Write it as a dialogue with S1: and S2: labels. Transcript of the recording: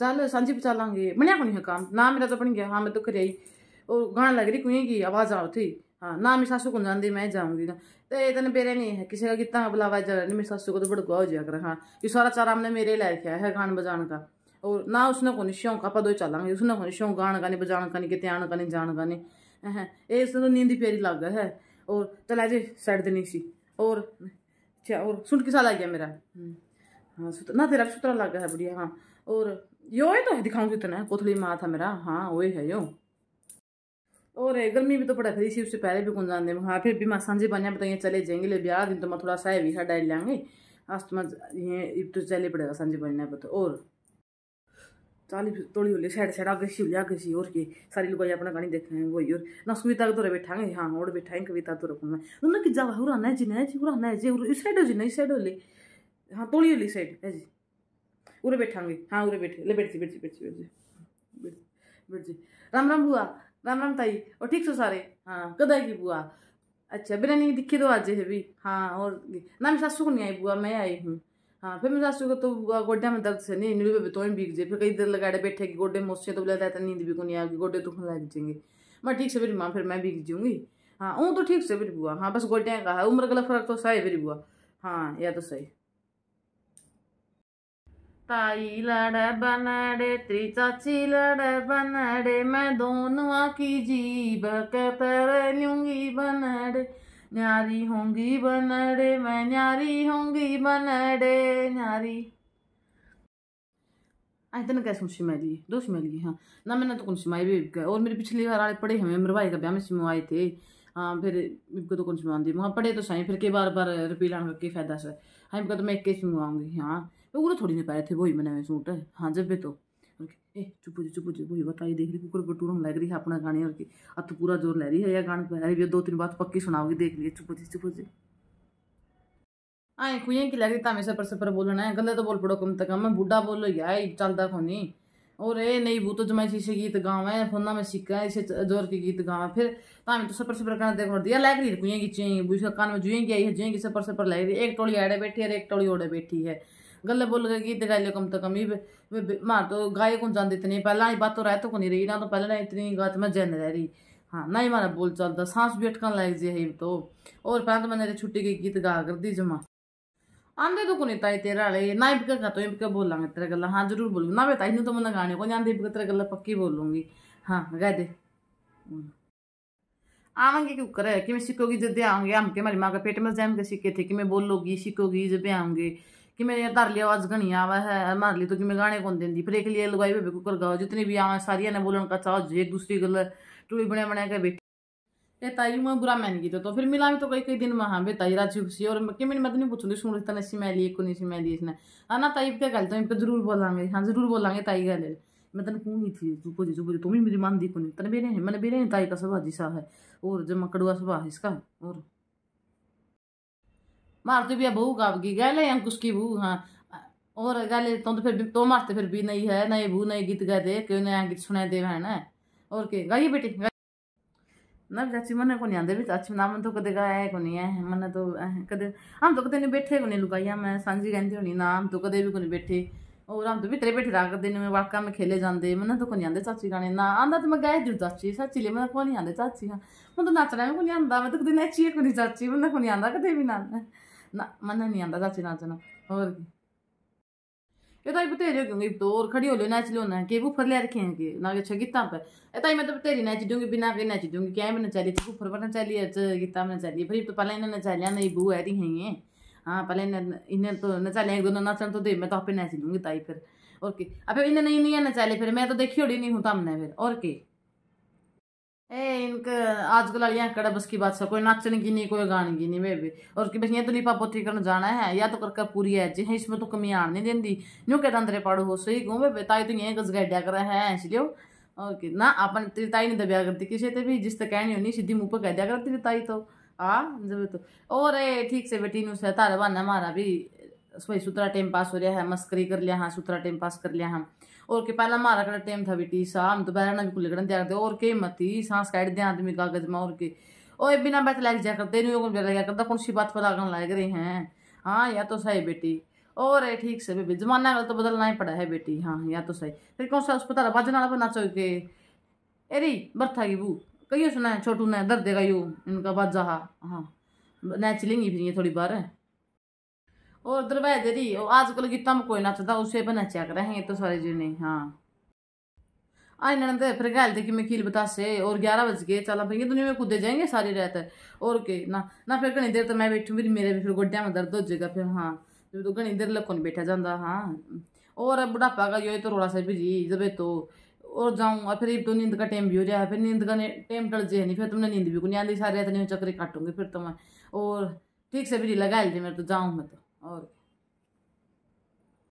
S1: चल सी पे चलांगे मनिया को नहीं काम ना मेरा तो बन गया हाँ मैं तो करिया और गाने लग रही कुएं की आवाज आओ थी हाँ ना मेरी सासू को जानती मैं जाऊंगी ना तो ये तेने बेरे नहीं है किसी का कितना बुलावा जा मेरी सासू को तो बड़ा हो जाए कर हाँ ये सारा चारा हमने मेरे लाए रखा है गान बजाने का और ना उसने को नहीं शौक आप दो चलांगे उसने को नहीं शौक गाने का नहीं बजाने का नहीं कितने आने का नहीं जाने का नहीं है ये उसने तो नींद प्यारी लग है और चला जी साइड देनी सी और अच्छा और सुन किसा लग गया मेरा हम्म। हाँ सुतरा ना तेरा सुतरा लग है बढ़िया हाँ और यो है तो दिखाऊंगी तने तो कोथली माँ था मेरा हाँ वही है यो और गर्मी भी तो पड़ा खरी इसी उससे पहले भी कौन जाने हाँ फिर भी मैं सांझे बनिया बताइए चले जाएंगे ले ब्याह दिन तो मैं थोड़ा सा भी डाल लेंगे आज तो मैं ये तो चले पड़ेगा सांझे बनिया पर तो और चाली थोड़ी होली साइड साइड आगे सी आगे सी और की सारी लुगाई अपना गाड़ी देख रहे हैं वही और ना कविता के बैठा बैठाएंगे हाँ और बैठा है कविता तो रखूँ मैं उन्होंने कि जा हुरा ना जी ना जी हुरा ना जी इस साइड हो जी ना इस साइड होली हाँ तोड़ी होली साइड है जी उरे बैठांगे हाँ उरे बैठे ले बैठ जी बैठ जी बैठ जी बैठ जी बैठ जी राम राम बुआ राम राम ताई और ठीक सो सारे हाँ कद की बुआ अच्छा बिना नहीं दिखे दो आज है भी हाँ और ना मेरी सासू को नहीं आई बुआ मैं आई हूँ हाँ फिर मेरी सासू को तो गोड्डा में दर्द से नहीं नींद भी तो ही भीग जाए फिर कई देर लगाड़े बैठे कि गोड्डे मोसे तो बोला था नींद भी को नहीं आएगी गोड्डे दुखने तो लग जाएंगे मैं ठीक से मेरी माँ फिर मैं बिक जाऊँगी हाँ ऊँ तो ठीक से मेरी बुआ हाँ बस गोडे का है उम्र गला फर्क तो सही मेरी बुआ हाँ या तो सही ताई लड़े बनड़े त्री चाची लड़े बनाडे मैं दोनों की जीभ कतर लूंगी बनाडे न्यारी होंगी बनाडे मैं न्यारी होंगी बनाडे न्यारी दो हाँ ना मैंने तो कौन भी गए और मेरे पिछली बार आड़े पढ़े हमें मेरे भाई का ब्याह में थे हाँ फिर इनको तो कौन दी वहाँ पढ़े तो सही फिर बार बार रिपील आने का फायदा से हाँ तो मैं एक के शिमवाऊंगी हाँ वो थोड़ी नहीं पाए थे वही मैंने मैं सूट है हाँ जब भी तो ए चुप जी चुप जी वही बताई देख रही कुकर पर टूरम लग रही है अपना गाने और की अब तो पूरा जोर ले रही है यह गाने पर अरे दो तीन बात पक्की सुनाओगी देख लिए चुप जी चुप जी आए खुए की लग रही तमें सफर सफर बोलना है गलत तो बोल पड़ो कम तक मैं बूढ़ा बोलो यार चलता खोनी और ए नहीं भूतो जमाई शीशे गीत गाँव है फोना में सीखा है इसे जोर के गीत गाँव है फिर तमें तो सफर सफर करना देखो दिया लग रही कुएं की चेंगी कान में जुएंगी आई है जुएंगी सफर सफर लग रही एक टोली आड़े बैठी है एक टोली ओड़े बैठी है गल्ले बोल गए गीत गाइले कम तो कम ये माँ तो गाय को जान देते नहीं पहला बात तो को नहीं रही ना तो पहले ना इतनी गात में जैन रह रही हाँ ना ही मारा बोल चलता सांस भी अटकन लायक जी है तो और पहले तो मैंने छुट्टी के गीत गा कर दी जमा आंदे तो कोनी ताई तेरा ले ना इबका का तो इबका बोलांगे तेरा गला हाँ जरूर बोलूंगी ना बेटा इन्हें तो मैंने गाने को नहीं आंदे तेरा गला पक्की बोलूंगी हाँ गा दे आवांगे क्यों करे कि मैं सीखोगी जब आऊंगे आम के हमारी माँ का पेट में जाएंगे सीखे थे कि मैं बोलोगी सीखोगी जब आऊंगे कि मैंने घर लिया आज घनी आवा है मार ली तो कि मैं गाने कौन देंदी फिर एक लिए लुगाई बेबे कुकर गाओ जितनी भी आवा सारिया ने बोलन का चाह एक दूसरी गल टूड़ी बने बने के बैठी बेताई मैं बुरा मैन की तो फिर मिला तो कई कई दिन में हाँ बेताई राजी खुशी और कि मैंने मत नहीं पूछूंगी सुन रही तने मैं लिए को नहीं सी मैं लिए इसने हाँ ना ताई क्या गलत है जरूर बोलेंगे हाँ जरूर बोलेंगे ताई गल मैं तेन कौन ही थी तू को जी तुम्हें मेरी मान दी को नहीं तन बेरे मैंने बेरे ताई का स्वभाव जिसा है और जब मकड़ुआ स्वभाव इसका और मारते तो भी बहु गावगी गैले अंकुश की बहू हाँ और गैले तो, तो फिर तो मारते फिर भी नहीं है नए बहू नए गीत गाए दे क्यों नया गीत सुनाए दे है और के गाइए बेटी नब चाची मन को नहीं आते चाची ना मन तो कद गाया को नहीं है मन तो कद हम तो कद नहीं बैठे को नहीं लुकाइया मैं सांझी कहती होनी ना हम तो कद भी को नहीं बैठे और हम तो भीतरे बैठे रख दिन में वाका में खेले जाते मन तो को नहीं आते चाची गाने ना आंदा तो मैं गाए जो चाची चाची ले मैं को नहीं आते चाची हाँ मैं तो नाचना भी को नहीं आता मैं तो कद नैची को नहीं चाची मन को नहीं आता कद भी ना ना मना नहीं आता चाची नाचना और ये ताई बतेरियो क्योंकि तो और खड़ी हो लो नाच लो ना के बुफर ले रखे हैं कि ना के छगिता पे ये ताई मैं तो बतेरी नाच दूंगी बिना के नाच दूंगी क्या मैंने चली तो बुफर पर ना चली है गिता में चली फिर तो पहले इन्हें नचा लिया नहीं बू है रही हैं ये हाँ पहले इन्हें तो नचा लिया एक दोनों नाचन तो दे मैं तो आप नाच लूंगी ताई फिर और के अब इन्हें नहीं नहीं नचा ले फिर मैं तो देखी होड़ी नहीं हूँ तमने फिर और के ए इनके आजकल यहाँ कड़ा बस की बात सब कोई नाचने की नहीं कोई गाने की नहीं भी और कि बस ये तो लिपा पोथी करने जाना है या तो करके पूरी है जी इसमें तो कमी आन नहीं देती न्यू कहता अंदर पाड़ो हो सही कहूँ बेबे ताई तो यहीं गज गड्ढा करा है इसलिए और कि ना अपन तेरी ताई नहीं दबिया करती किसी ते भी जिस तक कहनी होनी सीधी मुँह पर कह दिया करती ताई तो हाँ जब तो और ठीक से बेटी नु सहता रहा मारा भी भाई सुतरा टाइम पास हो रहा है मस्करी कर लिया हाँ सुतरा टाइम पास कर लिया हम हाँ। और के पहला मारा कड़ा टाइम था बेटी शाम दोपहर ना बिल्कुल लगन त्याग दे और के ही सांस काट दे आदमी कागज में और के ओ बिना बैठ लग जा करते नहीं होगा लगा करता कौन सी बात पर लागन लग रहे हैं हाँ या तो सही बेटी और है ठीक से बेबी जमाना गलत तो बदलना ही पड़ा है बेटी हाँ या तो सही फिर कौन सा अस्पताल बाजना पर बना के अरे बर्था की बू कही सुना है छोटू ने दर्द देगा यू इनका बाजा हाँ नैच लेंगी फिर ये थोड़ी बार है और दरवाजे ओ आजकल गीता में कोई चाहता उसे पर नचा करेंगे तो सारे जने हाँ आई ना फिर गल थी कि मैं खील बता से और ग्यारह बज गए चल भैया दुनिया में कूदे जाएंगे सारी रात और के ना ना फिर घनी देर तो मैं बैठूँ फिर मेरे भी फिर गोड्या में दर्द हो जाएगा फिर हाँ जब तो घनी देर लको नहीं बैठा जाता हाँ और बुढ़ापा का यो तो रोड़ा सा भी जी जब तो और जाऊँ और फिर तो नींद का टाइम भी हो रहा है फिर नींद का टाइम टल जाए नहीं फिर तुमने नींद भी को नहीं आती सारी रात नहीं चक्कर काटूंगी फिर तो मैं और ठीक से भी लगा ली मेरे तो जाऊँ मैं तो और